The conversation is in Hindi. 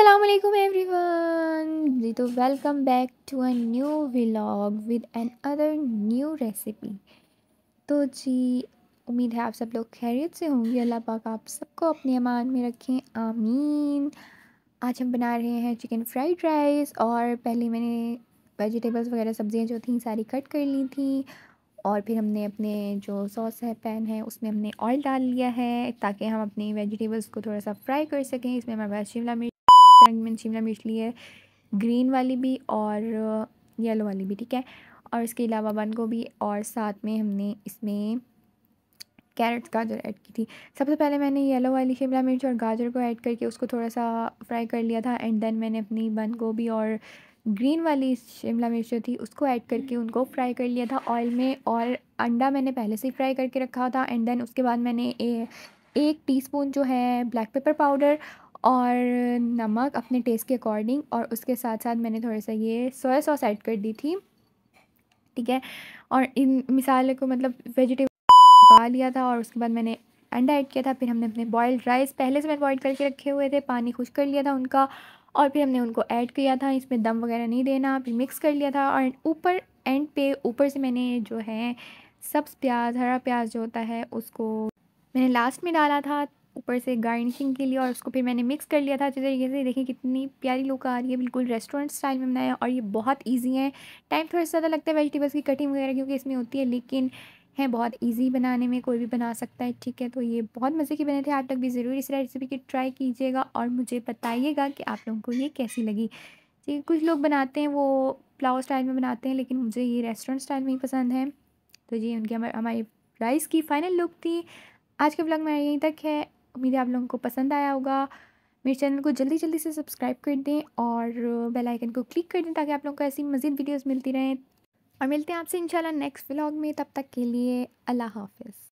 असलम एवरीवन जी तो welcome back to a new vlog with another new recipe तो जी उम्मीद है आप सब लोग खैरियत से होंगे अल्लाह पाक आप सबको अपने अमान में रखें आमीन आज हम बना रहे हैं चिकन फ्राइड राइस और पहले मैंने वेजिटेबल्स वगैरह सब्ज़ियाँ जो थी सारी कट कर ली थी और फिर हमने अपने जो सॉस है पैन है उसमें हमने ऑयल डाल लिया है ताकि हम अपनी वेजिटेबल्स को थोड़ा सा फ्राई कर सकें इसमें हमारे पास शिमला मिर्च रंग मैंने शिमला मिर्च ली है ग्रीन वाली भी और येलो वाली भी ठीक है और इसके अलावा बंद गोभी और साथ में हमने इसमें कैरेट्स गाजर ऐड की थी सबसे पहले मैंने येलो वाली शिमला मिर्च और गाजर को ऐड करके उसको थोड़ा सा फ्राई कर लिया था एंड देन मैंने अपनी बंद गोभी और ग्रीन वाली शिमला मिर्च जो थी उसको ऐड करके उनको फ्राई कर लिया था ऑयल में और अंडा मैंने पहले से ही फ्राई करके रखा था एंड देन उसके बाद मैंने ए, एक टीस्पून जो है ब्लैक पेपर पाउडर और नमक अपने टेस्ट के अकॉर्डिंग और उसके साथ साथ मैंने थोड़ा सा ये सोया सॉस ऐड कर दी थी ठीक है और इन मिसाले को मतलब वेजिटेबल पका लिया था और उसके बाद मैंने अंडा ऐड किया था फिर हमने अपने बॉयल्ड राइस पहले से मैंने बॉयल करके रखे हुए थे पानी खुश कर लिया था उनका और फिर हमने उनको ऐड किया था इसमें दम वगैरह नहीं देना फिर मिक्स कर लिया था और ऊपर एंड पे ऊपर से मैंने जो है सब्ज़ प्याज हरा प्याज जो होता है उसको मैंने लास्ट में डाला था ऊपर से गार्निशिंग के लिए और उसको फिर मैंने मिक्स कर लिया था अच्छे तरीके से देखें कितनी प्यारी लुक आ रही है बिल्कुल रेस्टोरेंट स्टाइल में बनाया और ये बहुत ईजी है टाइम थोड़ा सा ज़्यादा लगता है वेजिटेबल्स की कटिंग वगैरह क्योंकि इसमें होती है लेकिन है बहुत इजी बनाने में कोई भी बना सकता है ठीक है तो ये बहुत मज़े के बने थे आप लोग भी ज़रूर इस रेसिपी की ट्राई कीजिएगा और मुझे बताइएगा कि आप लोगों को ये कैसी लगी ठीक कुछ लोग बनाते हैं वो प्लाव स्टाइल में बनाते हैं लेकिन मुझे ये रेस्टोरेंट स्टाइल में ही पसंद है तो ये उनकी हमारी राइस की फ़ाइनल लुक थी आज के ब्लॉग में यहीं तक है उम्मीद है आप लोगों को पसंद आया होगा मेरे चैनल को जल्दी जल्दी से सब्सक्राइब कर दें और बेल आइकन को क्लिक कर दें ताकि आप लोगों को ऐसी मज़ीद वीडियोस मिलती रहें और मिलते हैं आपसे इंशाल्लाह नेक्स्ट व्लॉग में तब तक के लिए अल्लाह हाफिज़